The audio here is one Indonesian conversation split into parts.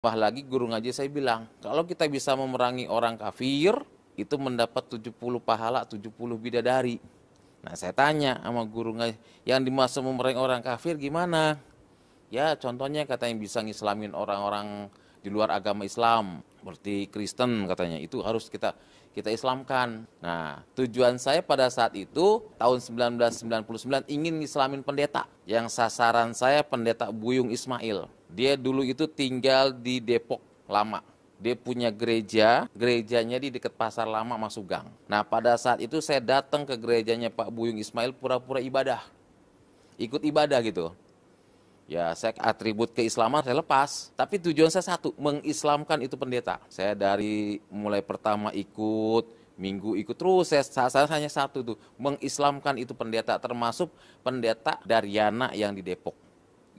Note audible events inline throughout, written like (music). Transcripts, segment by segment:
Tambah lagi guru ngaji saya bilang, kalau kita bisa memerangi orang kafir, itu mendapat 70 pahala, 70 bidadari. Nah saya tanya sama guru ngaji, yang dimaksud memerangi orang kafir gimana? Ya contohnya kata yang bisa ngislamin orang-orang di luar agama Islam, seperti Kristen katanya, itu harus kita kita Islamkan. Nah, tujuan saya pada saat itu tahun 1999 ingin Islamin pendeta. Yang sasaran saya pendeta Buyung Ismail. Dia dulu itu tinggal di Depok lama. Dia punya gereja, gerejanya di dekat pasar lama masuk gang. Nah pada saat itu saya datang ke gerejanya Pak Buyung Ismail pura-pura ibadah. Ikut ibadah gitu. Ya, saya atribut keislaman saya lepas, tapi tujuan saya satu, mengislamkan itu pendeta. Saya dari mulai pertama ikut minggu ikut terus saya, saya hanya satu tuh mengislamkan itu pendeta termasuk pendeta Daryana yang di Depok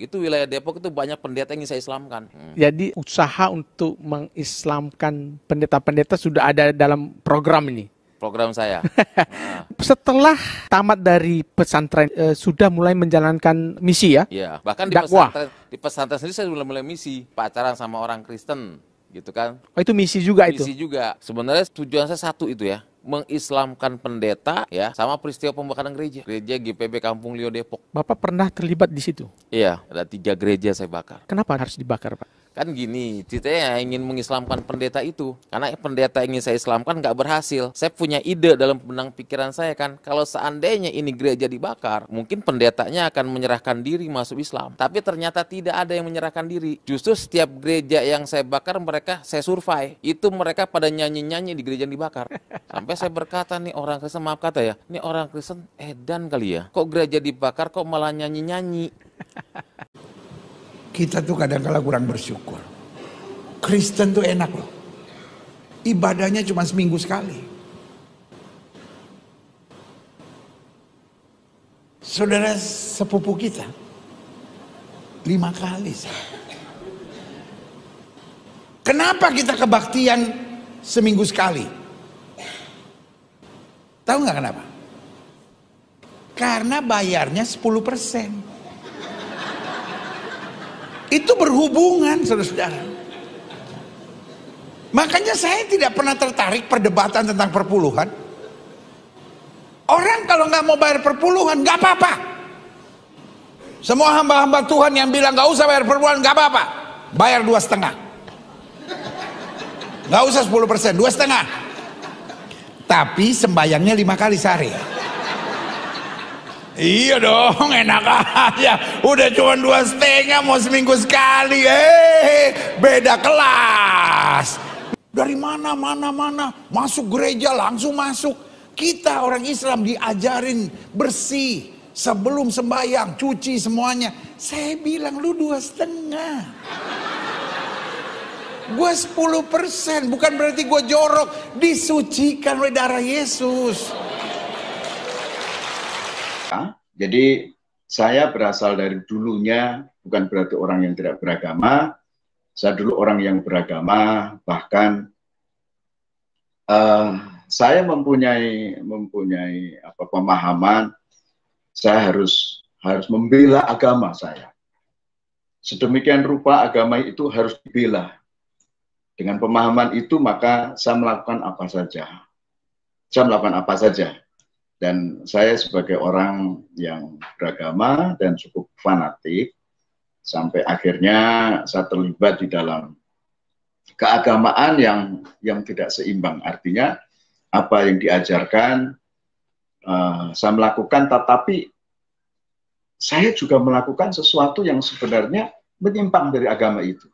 itu wilayah Depok itu banyak pendeta yang saya islamkan hmm. jadi usaha untuk mengislamkan pendeta-pendeta sudah ada dalam program ini program saya. nah. (laughs) Setelah tamat dari pesantren e, sudah mulai menjalankan misi ya? Iya, bahkan di pesantren di pesantren sendiri saya sudah mulai misi, pacaran sama orang Kristen gitu kan. Oh itu misi juga misi itu. Misi juga. Sebenarnya tujuan saya satu itu ya, mengislamkan pendeta ya sama peristiwa pembakaran gereja gereja GPB Kampung Lio Depok. Bapak pernah terlibat di situ? Iya, ada tiga gereja saya bakar. Kenapa harus dibakar, Pak? kan gini ceritanya ingin mengislamkan pendeta itu karena pendeta ingin saya islamkan nggak berhasil saya punya ide dalam benang pikiran saya kan kalau seandainya ini gereja dibakar mungkin pendetanya akan menyerahkan diri masuk Islam tapi ternyata tidak ada yang menyerahkan diri justru setiap gereja yang saya bakar mereka saya survei itu mereka pada nyanyi-nyanyi di gereja yang dibakar sampai saya berkata nih orang Kristen maaf kata ya nih orang Kristen edan kali ya kok gereja dibakar kok malah nyanyi-nyanyi kita tuh kadang-kala kurang bersyukur. Kristen tuh enak loh. Ibadahnya cuma seminggu sekali. Saudara sepupu kita lima kali. Sah. Kenapa kita kebaktian seminggu sekali? Tahu nggak kenapa? Karena bayarnya 10 persen. Itu berhubungan saudara-saudara. Makanya saya tidak pernah tertarik perdebatan tentang perpuluhan. Orang kalau nggak mau bayar perpuluhan nggak apa-apa. Semua hamba-hamba Tuhan yang bilang nggak usah bayar perpuluhan nggak apa-apa. Bayar dua setengah. Nggak usah 10 persen, dua setengah. Tapi sembayangnya lima kali sehari. Iya dong, (laughs) enak aja. Udah cuma dua setengah, mau seminggu sekali. Eh, beda kelas. Dari mana, mana, mana. Masuk gereja, langsung masuk. Kita orang Islam diajarin bersih. Sebelum sembahyang, cuci semuanya. Saya bilang, lu dua setengah. Gue sepuluh persen, bukan berarti gue jorok. Disucikan oleh darah Yesus. Jadi saya berasal dari dulunya bukan berarti orang yang tidak beragama. Saya dulu orang yang beragama, bahkan uh, saya mempunyai mempunyai apa pemahaman saya harus harus membela agama saya. Sedemikian rupa agama itu harus dibela. Dengan pemahaman itu maka saya melakukan apa saja. Saya melakukan apa saja dan saya sebagai orang yang beragama dan cukup fanatik, sampai akhirnya saya terlibat di dalam keagamaan yang yang tidak seimbang. Artinya apa yang diajarkan uh, saya melakukan, tetapi saya juga melakukan sesuatu yang sebenarnya menyimpang dari agama itu.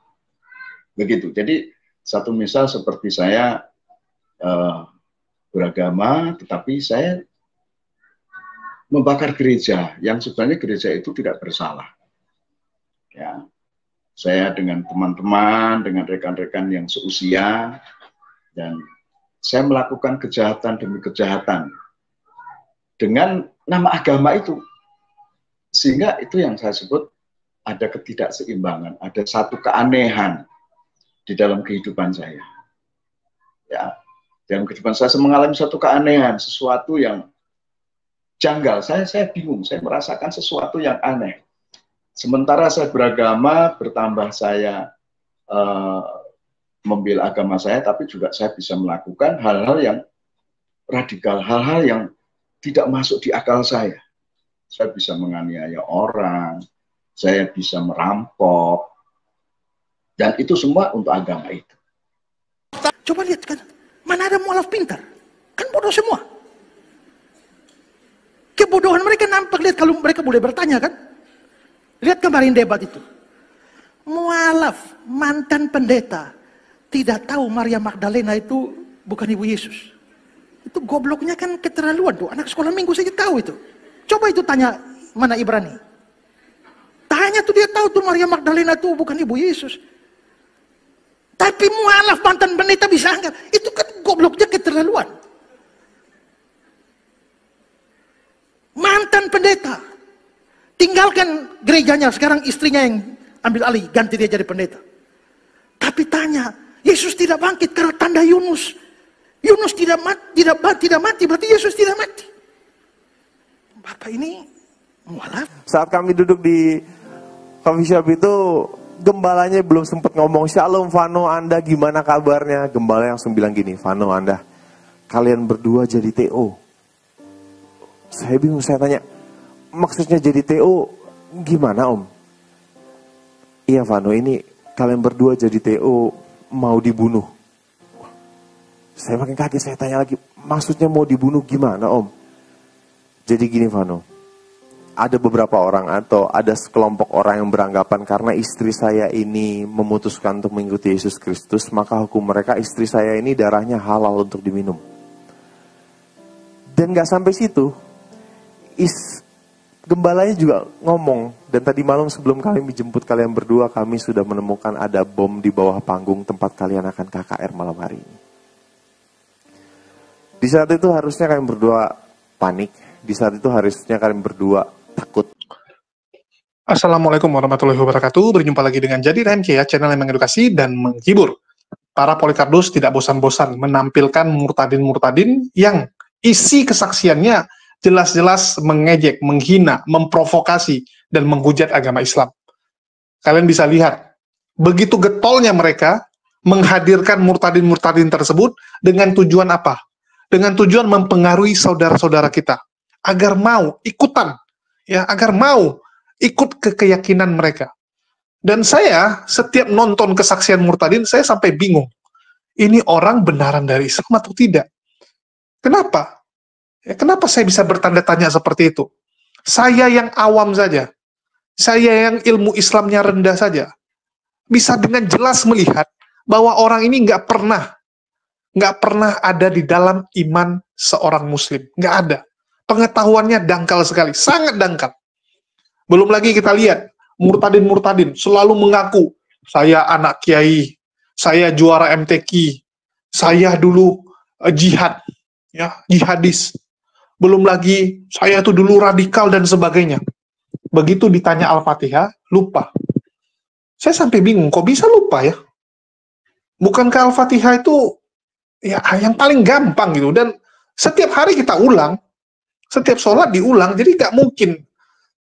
Begitu. Jadi satu misal seperti saya uh, beragama, tetapi saya membakar gereja yang sebenarnya gereja itu tidak bersalah. Ya. Saya dengan teman-teman, dengan rekan-rekan yang seusia dan saya melakukan kejahatan demi kejahatan dengan nama agama itu. Sehingga itu yang saya sebut ada ketidakseimbangan, ada satu keanehan di dalam kehidupan saya. Ya, dalam kehidupan saya, saya mengalami satu keanehan, sesuatu yang janggal. Saya saya bingung, saya merasakan sesuatu yang aneh. Sementara saya beragama, bertambah saya uh, membela agama saya, tapi juga saya bisa melakukan hal-hal yang radikal, hal-hal yang tidak masuk di akal saya. Saya bisa menganiaya orang, saya bisa merampok, dan itu semua untuk agama itu. Coba lihat kan, mana ada mualaf pintar? Kan bodoh semua. Kebodohan mereka nampak, lihat kalau mereka boleh bertanya kan. Lihat kemarin debat itu. Mualaf, mantan pendeta, tidak tahu Maria Magdalena itu bukan ibu Yesus. Itu gobloknya kan keterlaluan tuh. Anak sekolah minggu saja tahu itu. Coba itu tanya mana Ibrani. Tanya tuh dia tahu tuh Maria Magdalena itu bukan ibu Yesus. Tapi mualaf mantan pendeta bisa anggap. Itu kan gobloknya keterlaluan. Mantan pendeta. Tinggalkan gerejanya, sekarang istrinya yang ambil alih, ganti dia jadi pendeta. Tapi tanya, Yesus tidak bangkit karena tanda Yunus. Yunus tidak mati, tidak, tidak mati, berarti Yesus tidak mati. Bapak ini mualaf. Saat kami duduk di coffee shop itu gembalanya belum sempat ngomong Shalom Vano Anda gimana kabarnya Gembala langsung bilang gini Vano Anda kalian berdua jadi TO saya bingung, saya tanya, maksudnya jadi TO gimana om? Iya Vano, ini kalian berdua jadi TO mau dibunuh. Saya makin kaget, saya tanya lagi, maksudnya mau dibunuh gimana om? Jadi gini Vano, ada beberapa orang atau ada sekelompok orang yang beranggapan karena istri saya ini memutuskan untuk mengikuti Yesus Kristus, maka hukum mereka istri saya ini darahnya halal untuk diminum. Dan gak sampai situ, is gembalanya juga ngomong dan tadi malam sebelum kami menjemput kalian berdua kami sudah menemukan ada bom di bawah panggung tempat kalian akan KKR malam hari ini. Di saat itu harusnya kalian berdua panik, di saat itu harusnya kalian berdua takut. Assalamualaikum warahmatullahi wabarakatuh. Berjumpa lagi dengan Jadi ya, channel yang mengedukasi dan menghibur. Para Polikardus tidak bosan-bosan menampilkan murtadin-murtadin yang isi kesaksiannya jelas-jelas mengejek, menghina, memprovokasi, dan menghujat agama Islam. Kalian bisa lihat, begitu getolnya mereka menghadirkan murtadin-murtadin tersebut dengan tujuan apa? Dengan tujuan mempengaruhi saudara-saudara kita agar mau ikutan, ya, agar mau ikut ke keyakinan mereka. Dan saya setiap nonton kesaksian murtadin, saya sampai bingung. Ini orang benaran dari Islam atau tidak? Kenapa? Ya, kenapa saya bisa bertanda tanya seperti itu? Saya yang awam saja, saya yang ilmu Islamnya rendah saja, bisa dengan jelas melihat bahwa orang ini nggak pernah, nggak pernah ada di dalam iman seorang Muslim, nggak ada. Pengetahuannya dangkal sekali, sangat dangkal. Belum lagi kita lihat murtadin-murtadin selalu mengaku saya anak kiai, saya juara MTQ, saya dulu eh, jihad, ya jihadis belum lagi saya itu dulu radikal dan sebagainya. Begitu ditanya Al-Fatihah, lupa. Saya sampai bingung, kok bisa lupa ya? Bukankah Al-Fatihah itu ya yang paling gampang gitu dan setiap hari kita ulang, setiap sholat diulang, jadi nggak mungkin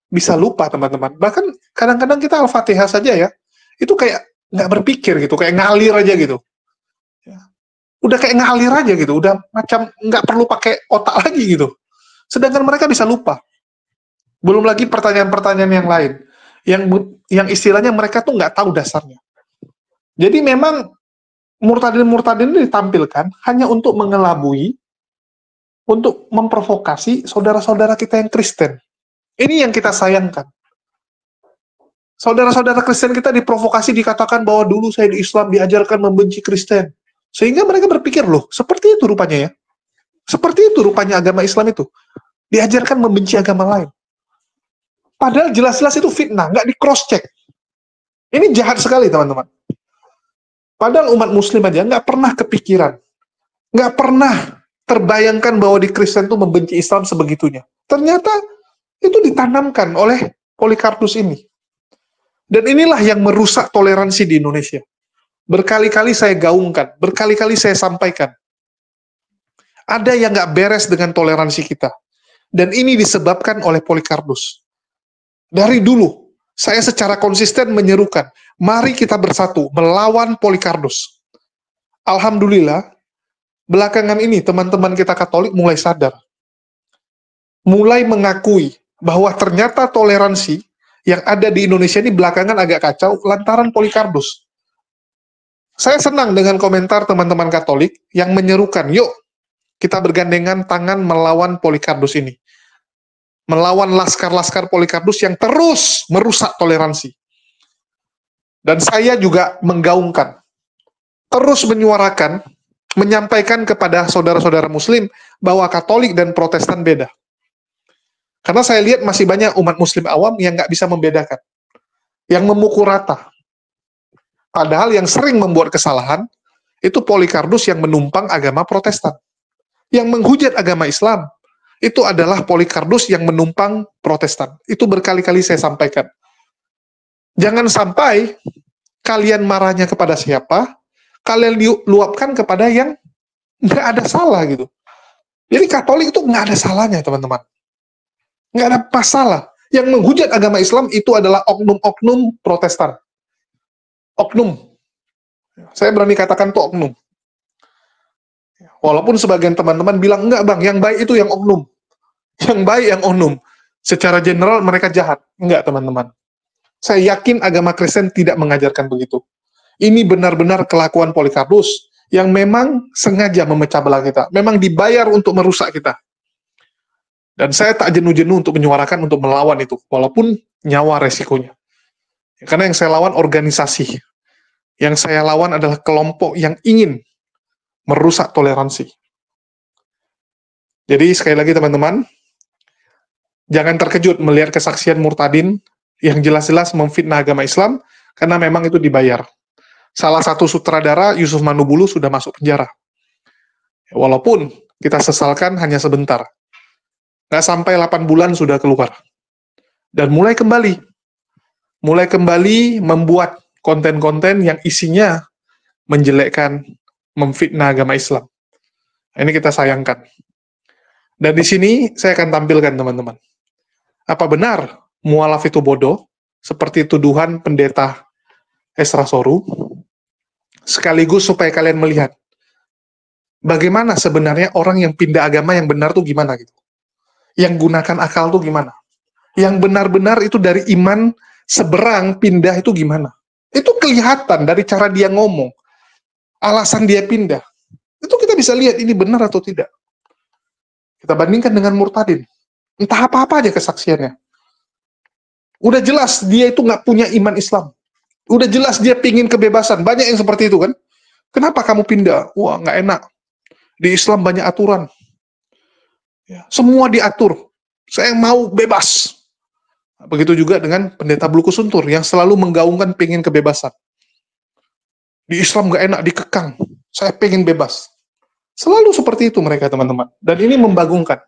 bisa lupa teman-teman. Bahkan kadang-kadang kita Al-Fatihah saja ya, itu kayak nggak berpikir gitu, kayak ngalir aja gitu. Ya, udah kayak ngalir aja gitu, udah macam nggak perlu pakai otak lagi gitu. Sedangkan mereka bisa lupa. Belum lagi pertanyaan-pertanyaan yang lain, yang yang istilahnya mereka tuh nggak tahu dasarnya. Jadi memang murtadin-murtadin ini ditampilkan hanya untuk mengelabui, untuk memprovokasi saudara-saudara kita yang Kristen. Ini yang kita sayangkan. Saudara-saudara Kristen kita diprovokasi dikatakan bahwa dulu saya di Islam diajarkan membenci Kristen. Sehingga mereka berpikir, loh, seperti itu rupanya ya. Seperti itu rupanya agama Islam itu diajarkan membenci agama lain. Padahal jelas-jelas itu fitnah, nggak di cross check. Ini jahat sekali teman-teman. Padahal umat Muslim aja nggak pernah kepikiran, nggak pernah terbayangkan bahwa di Kristen itu membenci Islam sebegitunya. Ternyata itu ditanamkan oleh Polikarpus ini. Dan inilah yang merusak toleransi di Indonesia. Berkali-kali saya gaungkan, berkali-kali saya sampaikan. Ada yang nggak beres dengan toleransi kita. Dan ini disebabkan oleh Polikardus. Dari dulu, saya secara konsisten menyerukan, mari kita bersatu melawan Polikardus. Alhamdulillah, belakangan ini teman-teman kita Katolik mulai sadar. Mulai mengakui bahwa ternyata toleransi yang ada di Indonesia ini belakangan agak kacau lantaran Polikardus. Saya senang dengan komentar teman-teman Katolik yang menyerukan, yuk kita bergandengan tangan melawan Polikardus ini melawan laskar-laskar Polikardus yang terus merusak toleransi. Dan saya juga menggaungkan, terus menyuarakan, menyampaikan kepada saudara-saudara muslim bahwa Katolik dan Protestan beda. Karena saya lihat masih banyak umat muslim awam yang nggak bisa membedakan. Yang memukul rata. Padahal yang sering membuat kesalahan, itu Polikardus yang menumpang agama protestan. Yang menghujat agama Islam, itu adalah Polikardus yang menumpang Protestan. Itu berkali-kali saya sampaikan. Jangan sampai kalian marahnya kepada siapa, kalian luapkan kepada yang nggak ada salah gitu. Jadi Katolik itu nggak ada salahnya teman-teman, nggak ada masalah. Yang menghujat agama Islam itu adalah oknum-oknum Protestan, oknum. Saya berani katakan itu oknum. Walaupun sebagian teman-teman bilang, enggak bang, yang baik itu yang oknum. Yang baik yang onum. Secara general mereka jahat. Enggak teman-teman. Saya yakin agama Kristen tidak mengajarkan begitu. Ini benar-benar kelakuan Polikarpus yang memang sengaja memecah belah kita. Memang dibayar untuk merusak kita. Dan saya tak jenuh-jenuh untuk menyuarakan untuk melawan itu. Walaupun nyawa resikonya. Karena yang saya lawan organisasi. Yang saya lawan adalah kelompok yang ingin merusak toleransi. Jadi sekali lagi teman-teman, Jangan terkejut melihat kesaksian murtadin yang jelas-jelas memfitnah agama Islam karena memang itu dibayar. Salah satu sutradara Yusuf Manubulu sudah masuk penjara. Walaupun kita sesalkan hanya sebentar. Nggak sampai 8 bulan sudah keluar. Dan mulai kembali. Mulai kembali membuat konten-konten yang isinya menjelekkan, memfitnah agama Islam. Ini kita sayangkan. Dan di sini saya akan tampilkan teman-teman. Apa benar mualaf itu bodoh seperti tuduhan pendeta Esra Soru? Sekaligus supaya kalian melihat bagaimana sebenarnya orang yang pindah agama yang benar tuh gimana gitu. Yang gunakan akal tuh gimana? Yang benar-benar itu dari iman seberang pindah itu gimana? Itu kelihatan dari cara dia ngomong. Alasan dia pindah. Itu kita bisa lihat ini benar atau tidak. Kita bandingkan dengan murtadin. Entah apa-apa aja kesaksiannya. Udah jelas dia itu nggak punya iman Islam. Udah jelas dia pingin kebebasan. Banyak yang seperti itu kan. Kenapa kamu pindah? Wah nggak enak. Di Islam banyak aturan. Ya, semua diatur. Saya mau bebas. Begitu juga dengan pendeta Bluku yang selalu menggaungkan pingin kebebasan. Di Islam nggak enak dikekang. Saya pengen bebas. Selalu seperti itu mereka teman-teman. Dan ini membangunkan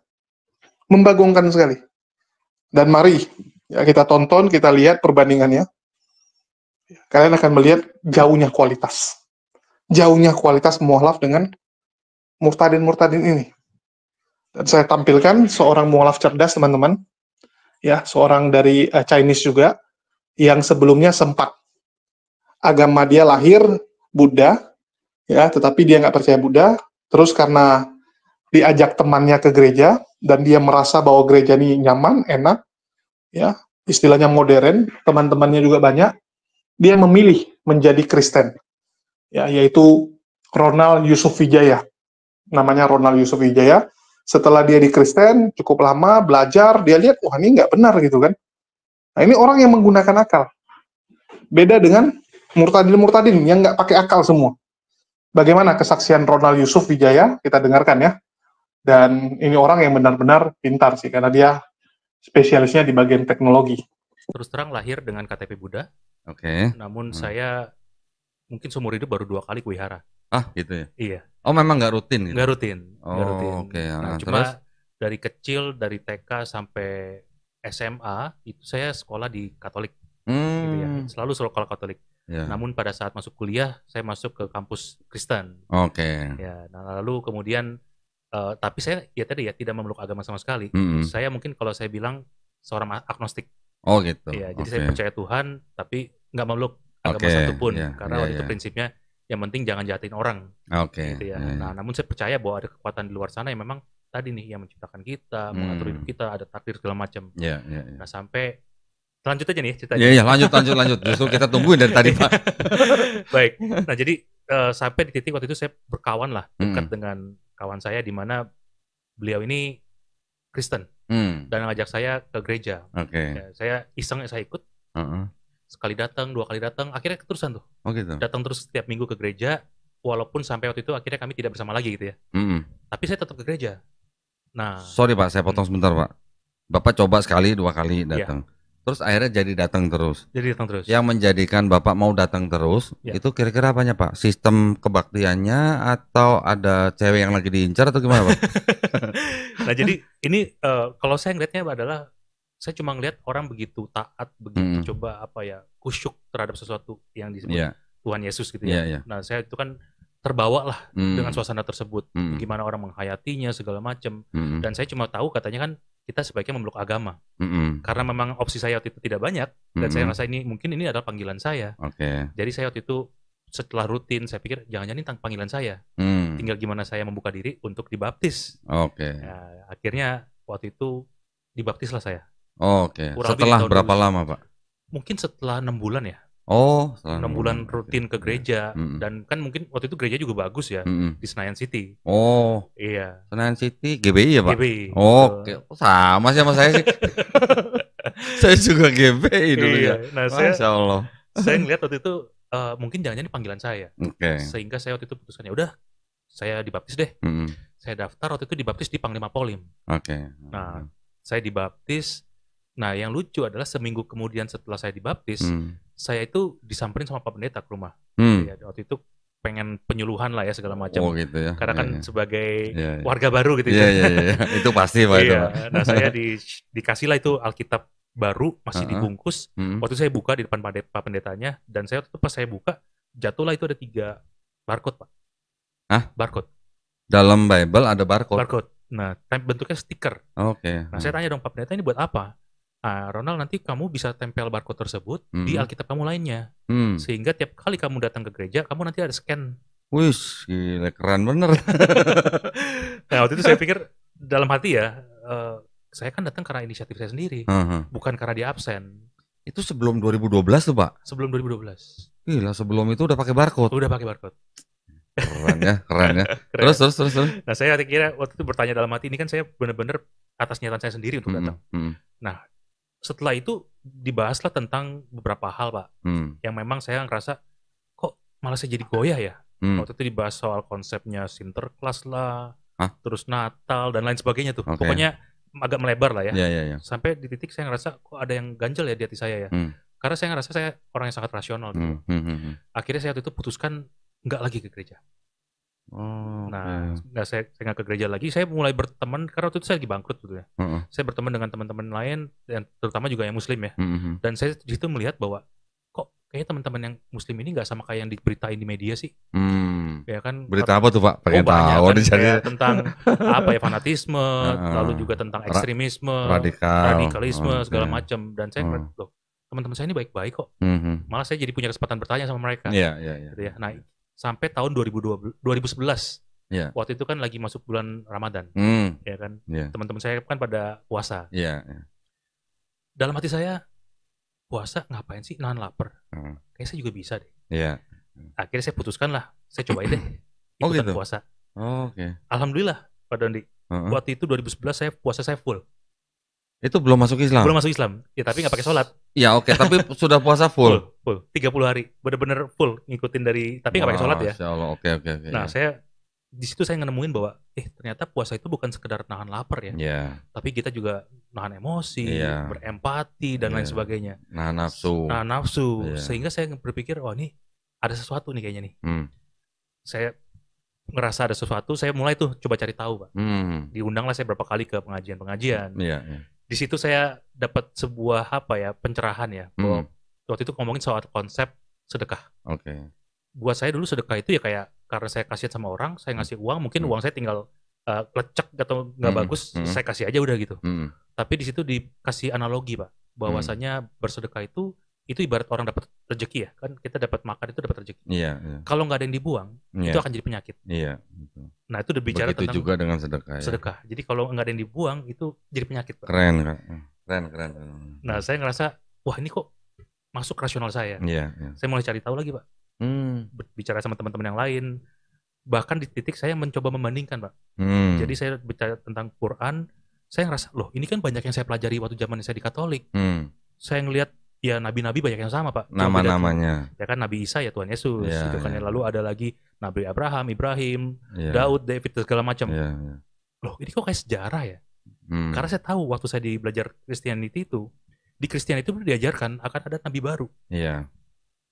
membagongkan sekali. Dan mari ya, kita tonton, kita lihat perbandingannya. Kalian akan melihat jauhnya kualitas. Jauhnya kualitas mualaf dengan murtadin-murtadin ini. Dan saya tampilkan seorang mualaf cerdas, teman-teman. Ya, seorang dari uh, Chinese juga yang sebelumnya sempat agama dia lahir Buddha, ya, tetapi dia nggak percaya Buddha. Terus karena diajak temannya ke gereja dan dia merasa bahwa gereja ini nyaman, enak, ya istilahnya modern, teman-temannya juga banyak, dia memilih menjadi Kristen, ya yaitu Ronald Yusuf Wijaya, namanya Ronald Yusuf Wijaya. Setelah dia di Kristen cukup lama belajar, dia lihat wah ini nggak benar gitu kan. Nah ini orang yang menggunakan akal, beda dengan murtadin-murtadin yang nggak pakai akal semua. Bagaimana kesaksian Ronald Yusuf Wijaya? Kita dengarkan ya. Dan ini orang yang benar-benar pintar sih, karena dia spesialisnya di bagian teknologi. Terus terang lahir dengan KTP Buddha. Oke. Okay. Namun hmm. saya mungkin seumur hidup baru dua kali kuihara. Ah, gitu ya? Iya. Oh, memang nggak rutin gitu? Nggak rutin. Oh, rutin. oke. Okay. Nah, nah, cuma terus? dari kecil, dari TK sampai SMA, itu saya sekolah di Katolik. Hmm. Gitu ya. Hmm. Selalu sekolah Katolik. Ya. Namun pada saat masuk kuliah, saya masuk ke kampus Kristen. Oke. Okay. Ya, nah lalu kemudian Uh, tapi saya ya tadi ya tidak memeluk agama sama sekali. -hmm. Saya mungkin kalau saya bilang seorang agnostik. Oh gitu. jadi iya, okay. jadi saya percaya Tuhan tapi nggak memeluk agama okay. satupun yeah. karena yeah, waktu yeah. itu iya. prinsipnya yang penting jangan jahatin orang. Oke. Okay. Gitu ya. Yeah. Nah, namun saya percaya bahwa ada kekuatan di luar sana yang memang tadi nih yang menciptakan kita, hmm. mengatur hidup kita, ada takdir segala macam. yeah, yeah, yeah. Nah, sampai lanjut aja nih ya ceritanya. Iya, yeah, yeah, lanjut lanjut lanjut. Justru kita tungguin dari tadi, Pak. (laughs) Baik. Nah, jadi uh, sampai di titik waktu itu saya berkawan lah dekat mm dengan kawan saya di mana beliau ini Kristen hmm. dan ngajak saya ke gereja. Oke. Okay. Ya, saya iseng saya ikut. Uh-uh. Sekali datang, dua kali datang, akhirnya keterusan tuh. Oh gitu. Datang terus setiap minggu ke gereja, walaupun sampai waktu itu akhirnya kami tidak bersama lagi gitu ya. Mm-hmm. Tapi saya tetap ke gereja. Nah. Sorry pak, saya potong hmm. sebentar pak. Bapak coba sekali, dua kali iya. datang. Terus akhirnya jadi datang terus. Jadi datang terus. Yang menjadikan Bapak mau datang terus, ya. itu kira-kira apanya Pak? Sistem kebaktiannya atau ada cewek yang lagi diincar atau gimana Pak? (laughs) nah jadi ini uh, kalau saya ngelihatnya adalah saya cuma ngelihat orang begitu taat, begitu hmm. coba apa ya, kusyuk terhadap sesuatu yang disebut ya. Tuhan Yesus gitu ya. Ya, ya. Nah saya itu kan terbawa lah hmm. dengan suasana tersebut. Hmm. Gimana orang menghayatinya segala macam. Hmm. Dan saya cuma tahu katanya kan kita sebaiknya memeluk agama mm -hmm. karena memang opsi saya waktu itu tidak banyak dan mm -hmm. saya merasa ini mungkin ini adalah panggilan saya okay. jadi saya waktu itu setelah rutin saya pikir jangan-jangan ini panggilan saya mm. tinggal gimana saya membuka diri untuk dibaptis okay. Ya, nah, akhirnya waktu itu dibaptislah saya oh, oke okay. setelah berapa dulu. lama pak mungkin setelah enam bulan ya Oh, enam bulan rutin ke iya. gereja mm -mm. dan kan mungkin waktu itu gereja juga bagus ya mm -mm. di Senayan City. Oh, iya. Senayan City GBI ya pak? GBI. Oh, oke. Oh, sama sih sama saya sih. (laughs) saya juga GBI dulu iya. ya. Nah, Masya saya, Allah. saya ngeliat waktu itu uh, mungkin jangan-jangan panggilan saya, okay. sehingga saya waktu itu putuskan ya udah saya dibaptis deh. Mm -hmm. Saya daftar waktu itu dibaptis di Panglima Polim. Oke. Okay. Nah, saya dibaptis. Nah, yang lucu adalah seminggu kemudian setelah saya dibaptis. Mm saya itu disamperin sama Pak Pendeta ke rumah. Hmm. Ya, waktu itu pengen penyuluhan lah ya segala oh, macam. Oh gitu ya. Karena iya, kan yeah, yeah. sebagai yeah, yeah. warga baru gitu. Iya ya. iya iya. (laughs) Itu pasti Pak Iya. Nah, saya (laughs) di dikasih lah itu Alkitab baru masih uh -huh. dibungkus. -hmm. Waktu saya buka di depan Pak Pendetanya dan saya waktu itu pas saya buka jatuhlah itu ada tiga barcode, Pak. Hah? Barcode. Dalam Bible ada barcode. Barcode. Nah, bentuknya stiker. Oke. Okay. Nah, saya tanya dong Pak Pendeta ini buat apa? ah, Ronald nanti kamu bisa tempel barcode tersebut hmm. di Alkitab kamu lainnya hmm. sehingga tiap kali kamu datang ke gereja kamu nanti ada scan Wih, gila keren bener. (laughs) nah, waktu itu saya pikir dalam hati ya, uh, saya kan datang karena inisiatif saya sendiri, uh -huh. bukan karena dia absen. Itu sebelum 2012 tuh, Pak? Sebelum 2012. Gila, sebelum itu udah pakai barcode. Udah pakai barcode. Keren ya, keren ya. (laughs) keren. Terus, terus, terus, terus. Nah, saya kira waktu itu bertanya dalam hati ini kan saya benar-benar atas niatan saya sendiri untuk hmm, datang. Mm -hmm. Nah, setelah itu dibahaslah tentang beberapa hal pak hmm. yang memang saya ngerasa kok malah saya jadi goyah ya hmm. waktu itu dibahas soal konsepnya sinterklas lah Hah? terus Natal dan lain sebagainya tuh okay. pokoknya agak melebar lah ya. Yeah, yeah, yeah. Sampai di titik saya ngerasa kok ada yang ganjel ya di hati saya ya. Hmm. Karena saya ngerasa saya orang yang sangat rasional gitu. Hmm, hmm, hmm, hmm. Akhirnya saya waktu itu putuskan nggak lagi ke gereja. Oh, nah, okay. saya, saya nggak ke gereja lagi. Saya mulai berteman karena waktu itu saya lagi bangkrut gitu ya. Uh -uh. Saya berteman dengan teman-teman lain dan terutama juga yang Muslim ya. Uh hmm, -huh. Hmm, hmm. Dan saya di situ melihat bahwa kok kayaknya teman-teman yang Muslim ini nggak sama kayak yang diberitain di media sih. Hmm. Ya kan. Berita apa tuh Pak? Pengen oh, tahu kan, ya, tentang (laughs) apa ya fanatisme, uh -huh. lalu juga tentang ekstremisme, radikal, radikalisme okay. Oh, segala iya. macam. Dan saya -huh. Oh. loh teman-teman saya ini baik-baik kok. Uh -huh. Malah saya jadi punya kesempatan bertanya sama mereka. Iya, yeah, iya, iya. Gitu ya. Nah, sampai tahun 2012, 2011. Yeah. Waktu itu kan lagi masuk bulan Ramadan, mm. ya kan. Yeah. Teman-teman saya kan pada puasa. Yeah, yeah. Dalam hati saya puasa ngapain sih nahan lapar? Mm. Kayaknya saya juga bisa deh. Yeah. Akhirnya saya putuskan lah, saya cobain deh (coughs) oh, ikutan oh, gitu? puasa. Oh, Oke. Okay. Alhamdulillah, Pak Dandi. Uh hmm. -huh. Waktu itu 2011 saya puasa saya full. Itu belum masuk Islam. Belum masuk Islam. Ya tapi nggak pakai sholat. Ya oke, okay. tapi (coughs) sudah puasa full full 30 hari bener-bener full ngikutin dari tapi nggak pakai sholat ya Allah. Okay, okay, okay, nah yeah. saya di situ saya nemuin bahwa eh ternyata puasa itu bukan sekedar nahan lapar ya yeah. tapi kita juga nahan emosi yeah. berempati dan yeah. lain iya. sebagainya nahan nafsu nahan nafsu yeah. sehingga saya berpikir oh nih ada sesuatu nih kayaknya nih hmm. saya ngerasa ada sesuatu saya mulai tuh coba cari tahu pak hmm. diundanglah saya berapa kali ke pengajian pengajian iya, yeah, yeah. di situ saya dapat sebuah apa ya pencerahan ya bahwa hmm waktu itu ngomongin soal konsep sedekah. Oke. Okay. Buat saya dulu sedekah itu ya kayak karena saya kasihan sama orang, saya hmm. ngasih uang, mungkin hmm. uang saya tinggal uh, eh, lecek atau nggak hmm. bagus, hmm. saya kasih aja udah gitu. Hmm. Tapi di situ dikasih analogi pak, bahwasanya hmm. bersedekah itu itu ibarat orang dapat rezeki ya kan kita dapat makan itu dapat rezeki. Iya. yeah. Kalau nggak ada yang dibuang yeah. itu akan jadi penyakit. Iya. Gitu. Nah itu udah bicara Begitu tentang juga dengan sedekah. Ya? Jadi kalau nggak ada yang dibuang itu jadi penyakit. Pak. keren, keren, keren. Nah saya ngerasa wah ini kok masuk rasional saya. Yeah, yeah. Saya mulai cari tahu lagi, Pak. Hmm. Bicara sama teman-teman yang lain. Bahkan di titik saya mencoba membandingkan, Pak. Hmm. Jadi saya bicara tentang Quran, saya ngerasa, loh ini kan banyak yang saya pelajari waktu zaman saya di Katolik. Hmm. Saya ngelihat ya nabi-nabi banyak yang sama pak nama-namanya ya kan nabi Isa ya Tuhan Yesus yeah, gitu kan yeah. lalu ada lagi nabi Abraham Ibrahim yeah. Daud David segala macam yeah, yeah. loh ini kok kayak sejarah ya hmm. karena saya tahu waktu saya di belajar Christianity itu di Kristen itu diajarkan akan ada nabi baru. Iya.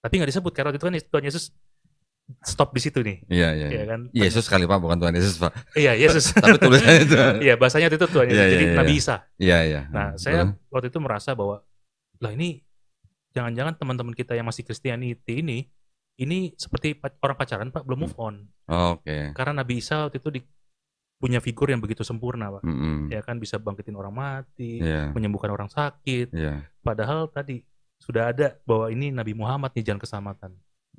Tapi nggak disebut karena itu kan Tuhan Yesus stop di situ nih. Iya, iya, iya. Iya kan? Yesus kali Pak, bukan Tuhan Yesus Pak. Iya, Yesus. (laughs) Tapi tulisannya itu. (laughs) Iya, bahasanya itu Tuhan Yesus. Iya, jadi iya, Nabi Isa. Iya, iya. Nah, saya Betul. waktu itu merasa bahwa lah ini jangan-jangan teman-teman kita yang masih Kristianiti ini ini seperti orang pacaran Pak belum move hmm. on. Oh, Oke. Okay. Karena Nabi Isa waktu itu di punya figur yang begitu sempurna, Pak. Mm -hmm. Ya kan bisa bangkitin orang mati, yeah. menyembuhkan orang sakit. Yeah. Padahal tadi sudah ada bahwa ini Nabi Muhammad nih jalan keselamatan.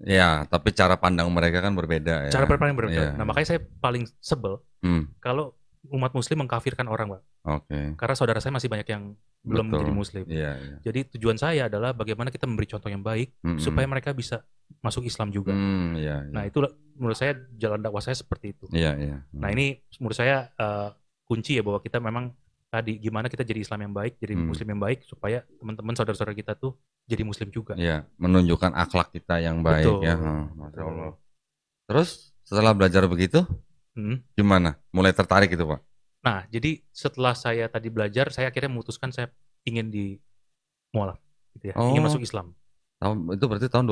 Ya, tapi cara pandang mereka kan berbeda ya. Cara pandang berbeda. Yeah. Nah, makanya saya paling sebel mm. kalau umat muslim mengkafirkan orang, Pak. Oke. Okay. Karena saudara saya masih banyak yang belum Betul. menjadi muslim. Yeah, yeah. Jadi tujuan saya adalah bagaimana kita memberi contoh yang baik mm -hmm. supaya mereka bisa masuk Islam juga. Mm, yeah, yeah. Nah, itu menurut saya jalan dakwah saya seperti itu. Iya, iya. Mm. Nah, ini menurut saya uh, kunci ya bahwa kita memang tadi gimana kita jadi Islam yang baik, jadi mm. muslim yang baik supaya teman-teman saudara-saudara kita tuh jadi muslim juga. Iya, menunjukkan akhlak kita yang baik Betul. ya. Oh, Masya Allah. Terus setelah belajar begitu, Hmm. Gimana? Mulai tertarik gitu Pak? Nah, jadi setelah saya tadi belajar, saya akhirnya memutuskan saya ingin di mualaf, gitu ya. Oh. Ingin masuk Islam. Tahun itu berarti tahun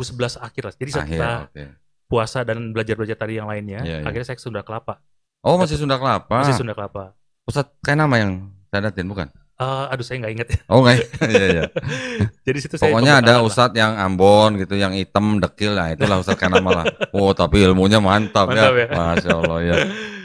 2011. 2011 akhir lah. Jadi setelah akhir, okay. puasa dan belajar-belajar tadi yang lainnya, yeah, yeah. akhirnya saya ke Sunda Kelapa. Oh, masih Sunda Kelapa. Masih Sunda Kelapa. Ustaz kayak nama yang Dadatin bukan? Uh, aduh saya nggak ingat. (laughs) Oh nggak, iya iya. Jadi situ saya pokoknya ada ustad yang Ambon gitu, yang hitam dekil nah, lah, itulah ustad karena malah. Oh tapi ilmunya mantap, ya. mantap ya. ya. Masya Allah iya. ya.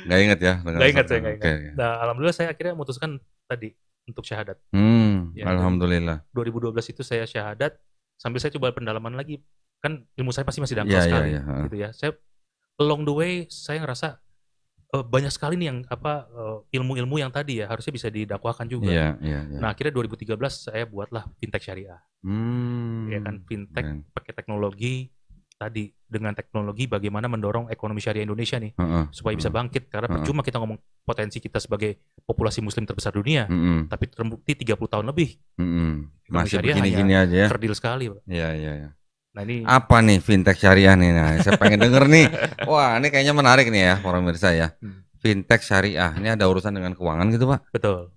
Nggak inget ya. Nggak inget saya nggak ingat. Okay. Nah alhamdulillah saya akhirnya memutuskan tadi untuk syahadat. Hmm, ya, alhamdulillah. 2012 itu saya syahadat, sambil saya coba pendalaman lagi, kan ilmu saya pasti masih dangkal yeah, iya, sekali, yeah, iya, yeah. gitu ya. Saya along the way saya ngerasa uh, banyak sekali nih yang apa eh, ilmu-ilmu yang tadi ya harusnya bisa didakwahkan juga. Yeah, yeah, yeah. Nah akhirnya 2013 saya buatlah fintech syariah, hmm, ya kan fintech yeah. pakai teknologi tadi dengan teknologi bagaimana mendorong ekonomi syariah Indonesia nih uh -uh. supaya bisa bangkit karena uh -uh. percuma kita ngomong potensi kita sebagai populasi muslim terbesar dunia uh -uh. tapi terbukti 30 tahun lebih uh -uh. masih begini-gini aja ya. kerdil sekali. Iya iya iya. Tadi apa nih fintech syariah nih? Nah, saya pengen denger nih. Wah, ini kayaknya menarik nih ya para pemirsa ya. Hmm. Fintech syariah ini ada urusan dengan keuangan gitu, Pak? Betul.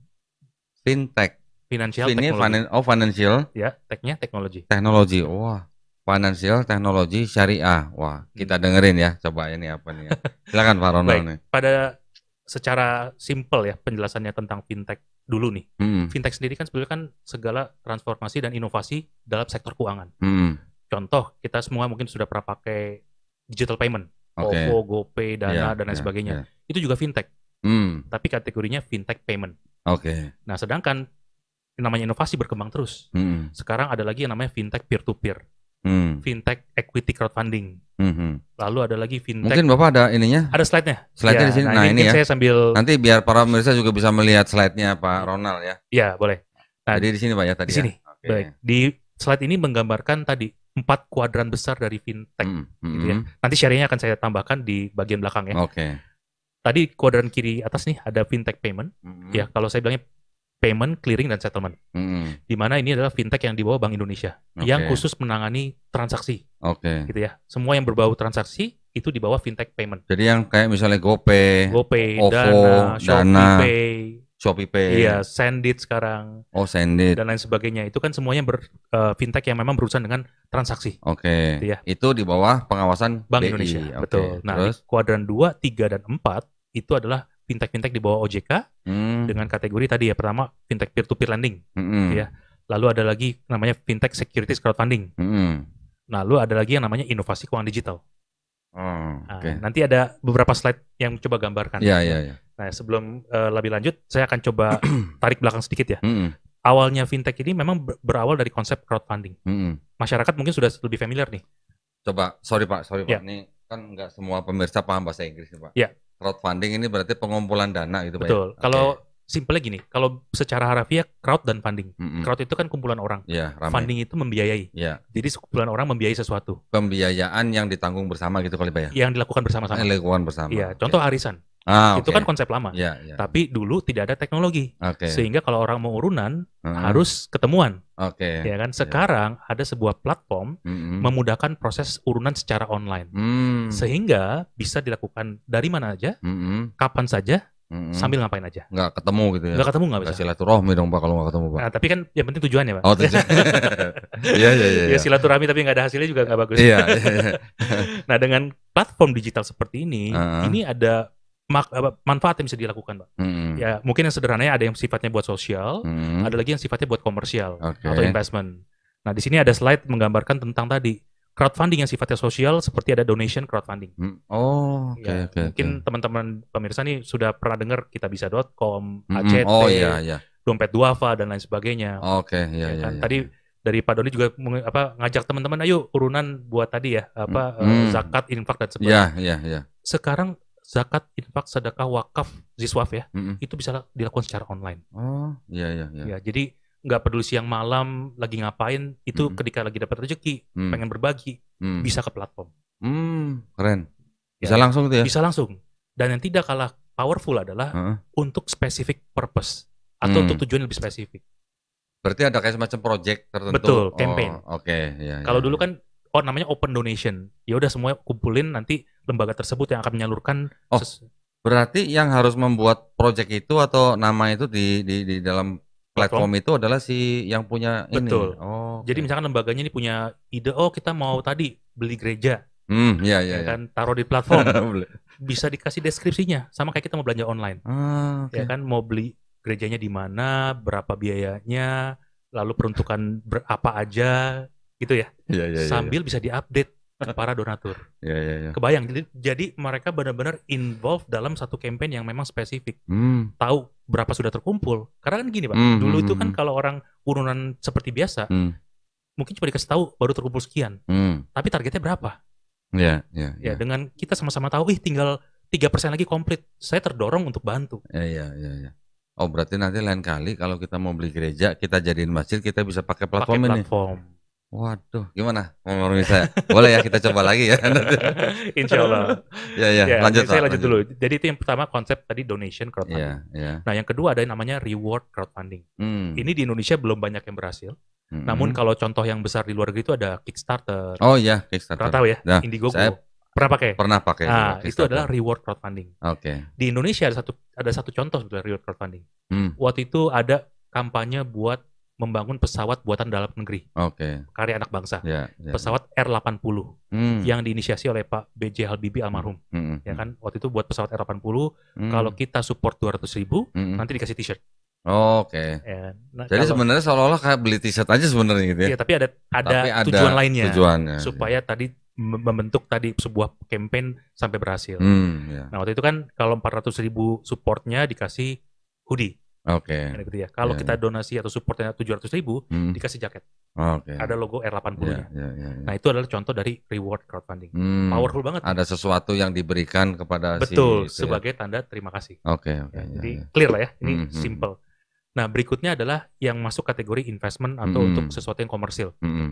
Fintech. Financial ini finan oh financial. Ya, technya teknologi. Teknologi. Wah, financial teknologi syariah. Wah, kita hmm. dengerin ya. Coba ini apa nih ya. (laughs) Silakan Pak Ronald Baik, Pada secara simple ya penjelasannya tentang fintech dulu nih. Hmm. Fintech sendiri kan sebenarnya kan segala transformasi dan inovasi dalam sektor keuangan. Hmm. Contoh, kita semua mungkin sudah pernah pakai digital payment, okay. OVO, GoPay, Dana yeah, dan lain yeah, sebagainya. Yeah. Itu juga fintech. Mm. Tapi kategorinya fintech payment. Oke. Okay. Nah, sedangkan namanya inovasi berkembang terus. Mm. Sekarang ada lagi yang namanya fintech peer to peer. Hmm. Fintech equity crowdfunding. Hmm. Lalu ada lagi fintech. Mungkin Bapak ada ininya? Ada slide-nya. Slide-nya ya, di sini. Nah, nah ini, ini ya. Saya sambil Nanti biar para pemirsa juga bisa melihat slide-nya Pak Ronald ya. Iya, boleh. Nah, Jadi di sini Pak ya tadi. Di ya? sini. Ya? Baik. Di slide ini menggambarkan tadi empat kuadran besar dari fintech mm -hmm. gitu hmm. ya. Nanti sharingnya akan saya tambahkan di bagian belakang ya. Oke. Okay. Tadi kuadran kiri atas nih ada fintech payment. Mm -hmm. Ya, kalau saya bilangnya payment, clearing dan settlement. Mm -hmm. Di mana ini adalah fintech yang dibawa Bank Indonesia okay. yang khusus menangani transaksi. Oke. Okay. Gitu ya. Semua yang berbau transaksi itu di bawah fintech payment. Jadi yang kayak misalnya GoPay, GoPay, OVO, Dana, Shopee Dana. Pay, Shopee Pay. Iya, Sendit sekarang. Oh, Sendit. Dan lain sebagainya. Itu kan semuanya ber, uh, fintech yang memang berurusan dengan transaksi. Oke. Okay. Gitu ya. Itu di bawah pengawasan Bank BI. Indonesia. Okay. Betul. Nah, Terus? di kuadran 2, 3 dan 4 itu adalah fintech-fintech di bawah OJK hmm. dengan kategori tadi ya pertama fintech peer to peer lending. Hmm. Gitu ya. Lalu ada lagi namanya fintech securities crowdfunding. Hmm. Lalu ada lagi yang namanya inovasi keuangan digital. Oh, okay. nah, nanti ada beberapa slide yang coba gambarkan. Yeah, yeah, yeah. Nah, sebelum uh, lebih lanjut, saya akan coba (clears throat) tarik belakang sedikit ya. Mm -hmm. Awalnya fintech ini memang berawal dari konsep crowdfunding. Mm -hmm. Masyarakat mungkin sudah lebih familiar nih. Coba, sorry Pak, sorry Pak, ya. ini kan nggak semua pemirsa paham bahasa Inggris nih Pak. Yeah. Crowdfunding ini berarti pengumpulan dana gitu Pak. Ya? Betul. Kalau okay. simpelnya gini, kalau secara harafiah crowd dan funding. Mm -hmm. Crowd itu kan kumpulan orang. Yeah, iya, Funding itu membiayai. Yeah. Jadi kumpulan orang membiayai sesuatu. Pembiayaan yang ditanggung bersama gitu kali Pak ya. Yang dilakukan bersama-sama. Yang dilakukan bersama. Iya, contoh okay. arisan Ah, itu okay. kan konsep lama. Yeah, yeah. Tapi dulu tidak ada teknologi, okay. sehingga kalau orang mau urunan uh hmm. -huh. harus ketemuan. Okay. Ya kan. Iya. Sekarang yeah. ada sebuah platform mm-hmm. memudahkan proses urunan secara online, mm. sehingga bisa dilakukan dari mana aja, mm-hmm. kapan saja, mm-hmm. sambil ngapain aja. Enggak ketemu gitu ya? Enggak ketemu enggak bisa. silaturahmi dong pak kalau enggak ketemu pak. Nah, tapi kan yang penting tujuannya pak. Oh tujuan. (laughs) Iya iya iya. Ya iya. silaturahmi tapi enggak ada hasilnya juga enggak bagus. Iya. yeah, iya. (laughs) yeah, nah dengan platform digital seperti ini, uh-huh. ini ada mak manfaat yang bisa dilakukan, Pak. Hmm. Ya, mungkin yang sederhananya ada yang sifatnya buat sosial, hmm. ada lagi yang sifatnya buat komersial okay. atau investment. Nah, di sini ada slide menggambarkan tentang tadi crowdfunding yang sifatnya sosial seperti ada donation crowdfunding. Mm, oh, okay, ya, okay, mungkin teman teman-teman pemirsa nih sudah pernah dengar kita mm-hmm. ACT, oh, iya, iya. dompet duafa dan lain sebagainya. Oke, okay, iya, ya, iya, kan? iya, Tadi iya. dari Pak Doni juga apa ngajak teman-teman ayo urunan buat tadi ya apa hmm. zakat, infak dan sebagainya. Ya, yeah, ya. Iya. Sekarang zakat, infak, sedekah, wakaf, ziswaf ya, mm -hmm. itu bisa dilakukan secara online. Oh, iya iya iya. Ya, jadi nggak peduli siang malam lagi ngapain, itu mm -hmm. ketika lagi dapat rezeki, mm -hmm. pengen berbagi, mm -hmm. bisa ke platform. Hmm, keren. Ya, bisa ya, langsung tuh ya. Bisa langsung. Dan yang tidak kalah powerful adalah uh -huh. untuk spesifik purpose atau hmm. untuk tujuan lebih spesifik. Berarti ada kayak semacam project tertentu. Betul, campaign. Oh, Oke, okay. ya. Kalau ya, dulu iya. kan oh namanya open donation. Ya udah semuanya kumpulin nanti lembaga tersebut yang akan menyalurkan. Oh, berarti yang harus membuat proyek itu atau nama itu di di, di dalam platform, platform itu adalah si yang punya Betul. ini. Betul. Oh. Jadi misalkan lembaganya ini punya ide, oh kita mau tadi beli gereja. Hmm, iya, iya, ya, ya, ya. kan taruh di platform. (laughs) bisa dikasih deskripsinya, sama kayak kita mau belanja online. Ah, okay. Ya kan mau beli gerejanya di mana, berapa biayanya, lalu peruntukan berapa aja gitu ya. ya, ya Sambil ya. bisa diupdate para donatur. Ya, ya, ya. Kebayang. Jadi, jadi mereka benar-benar involved dalam satu campaign yang memang spesifik. Hmm. Tahu berapa sudah terkumpul. Karena kan gini, Pak. Hmm, dulu hmm, itu kan hmm, hmm. kalau orang urunan seperti biasa, hmm. mungkin cuma dikasih tahu baru terkumpul sekian. Hmm. Tapi targetnya berapa? Ya, ya, ya. ya dengan kita sama-sama tahu, ih tinggal tiga persen lagi komplit. Saya terdorong untuk bantu. Ya, ya, ya, ya. Oh berarti nanti lain kali kalau kita mau beli gereja, kita jadiin masjid, kita bisa pakai platform, pakai platform. ini. Platform Waduh, gimana menurut saya? Boleh ya kita coba lagi ya. (laughs) Insya Allah. ya ya. ya lanjut. Saya lanjut, lanjut dulu. Jadi itu yang pertama konsep tadi donation crowdfunding. Ya, ya. Nah yang kedua ada yang namanya reward crowdfunding. Hmm. Ini di Indonesia belum banyak yang berhasil. Hmm. Namun kalau contoh yang besar di luar negeri itu ada Kickstarter. Oh iya Kickstarter. Pernah tahu ya? Nah, Indiegogo. Saya pernah pakai? Pernah pakai. Nah, itu adalah reward crowdfunding. Oke. Okay. Di Indonesia ada satu ada satu contoh reward crowdfunding. Hmm. Waktu itu ada kampanye buat membangun pesawat buatan dalam negeri. Oke. Okay. Karya anak bangsa. Yeah, yeah. Ya. Pesawat R80 mm. yang diinisiasi oleh Pak BJ Habibie hmm, almarhum. Mm -hmm. Ya hmm. kan waktu itu buat pesawat R80 mm. kalau kita support 200 ribu mm -hmm. nanti dikasih t-shirt. Oke. Okay. Ya, nah, Jadi kalau, sebenarnya seolah-olah kayak beli t-shirt aja sebenarnya gitu ya. Iya, tapi ada ada, tapi ada tujuan lainnya. Tujuannya. Iya. Supaya iya. tadi membentuk tadi sebuah campaign sampai berhasil. Mm, yeah. Nah, waktu itu kan kalau 400 ribu supportnya dikasih hoodie. Oke. Okay. Gitu ya. Kalau yeah. kita iya. donasi atau supportnya tujuh ratus ribu, hmm. dikasih jaket. Oke. Okay. Ada logo R80 nya. Yeah, yeah, yeah, yeah. Nah itu adalah contoh dari reward crowdfunding. Hmm. Powerful banget. Ada sesuatu yang diberikan kepada betul si, ya. sebagai ya. tanda terima kasih. Oke. Okay, okay, ya, yeah, jadi yeah. clear lah ya. Ini hmm, hmm, hmm, simple. Nah berikutnya adalah yang masuk kategori investment atau hmm. untuk sesuatu yang komersil. Hmm. hmm.